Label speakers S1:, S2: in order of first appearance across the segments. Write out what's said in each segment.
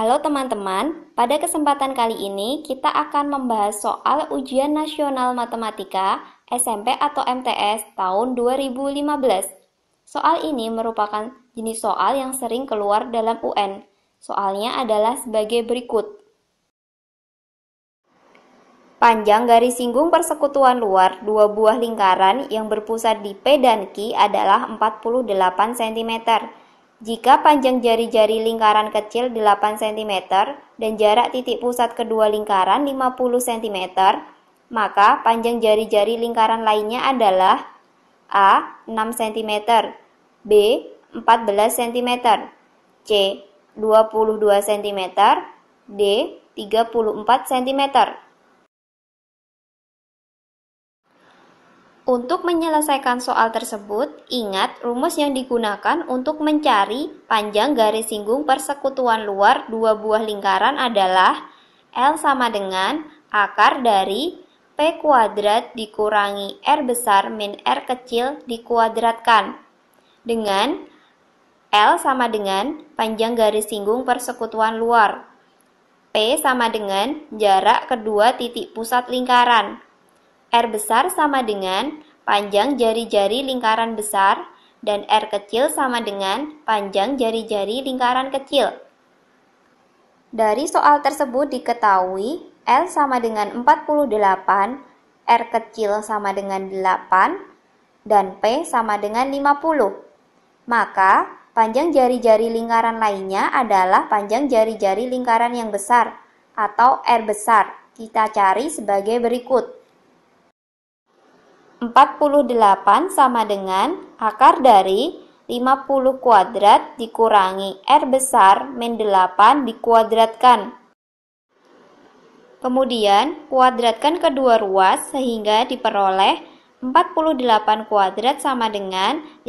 S1: Halo teman-teman, pada kesempatan kali ini kita akan membahas soal ujian nasional matematika SMP atau MTS tahun 2015. Soal ini merupakan jenis soal yang sering keluar dalam UN. Soalnya adalah sebagai berikut. Panjang garis singgung persekutuan luar dua buah lingkaran yang berpusat di P dan Q adalah 48 cm jika panjang jari-jari lingkaran kecil 8 cm dan jarak titik pusat kedua lingkaran 50 cm, maka panjang jari-jari lingkaran lainnya adalah A. 6 cm B. 14 cm C. 22 cm D. 34 cm Untuk menyelesaikan soal tersebut, ingat rumus yang digunakan untuk mencari panjang garis singgung persekutuan luar dua buah lingkaran adalah L sama dengan akar dari P kuadrat dikurangi R besar min R kecil dikuadratkan dengan L sama dengan panjang garis singgung persekutuan luar. P sama dengan jarak kedua titik pusat lingkaran R besar sama dengan panjang jari-jari lingkaran besar dan R kecil sama dengan panjang jari-jari lingkaran kecil. Dari soal tersebut diketahui L sama dengan 48, R kecil sama dengan 8, dan P sama dengan 50. Maka, panjang jari-jari lingkaran lainnya adalah panjang jari-jari lingkaran yang besar atau R besar. Kita cari sebagai berikut. 48 sama dengan akar dari 50 kuadrat dikurangi R besar min 8 dikuadratkan. Kemudian, kuadratkan kedua ruas sehingga diperoleh 48 kuadrat sama dengan 50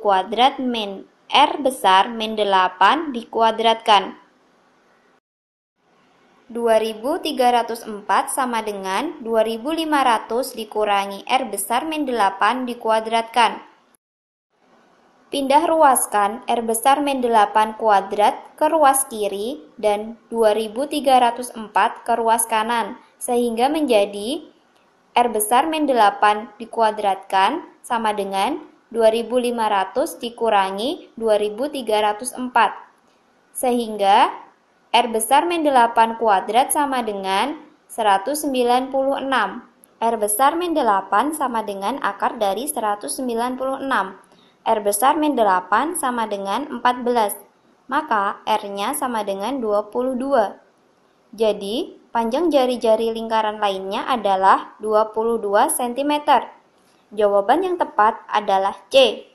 S1: kuadrat min R besar min 8 dikuadratkan. 2304 sama dengan 2500 dikurangi R besar min 8 dikuadratkan. Pindah ruaskan R besar min 8 kuadrat ke ruas kiri dan 2304 ke ruas kanan, sehingga menjadi R besar min 8 dikuadratkan sama dengan 2500 dikurangi 2304, sehingga R besar min 8 kuadrat sama dengan 196. R besar min 8 sama dengan akar dari 196. R besar min 8 sama dengan 14. Maka R-nya sama dengan 22. Jadi, panjang jari-jari lingkaran lainnya adalah 22 cm. Jawaban yang tepat adalah C.